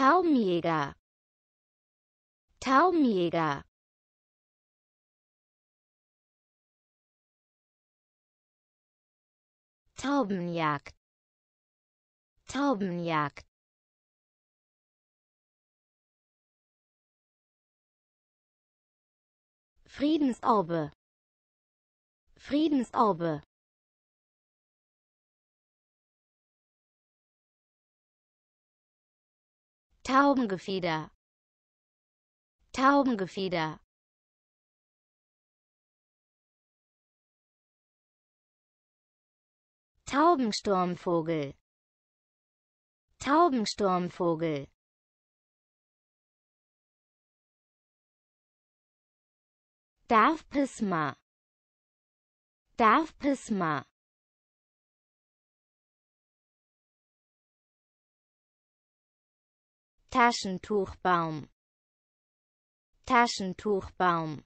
Taubenjäger Taubenjäger Taubenjagd Taubenjagd Friedensorbe Friedensorbe Taubengefieder Taubengefieder Taubensturmvogel Taubensturmvogel Darf Pisma Darf Pisma Taschentuchbaum Taschentuchbaum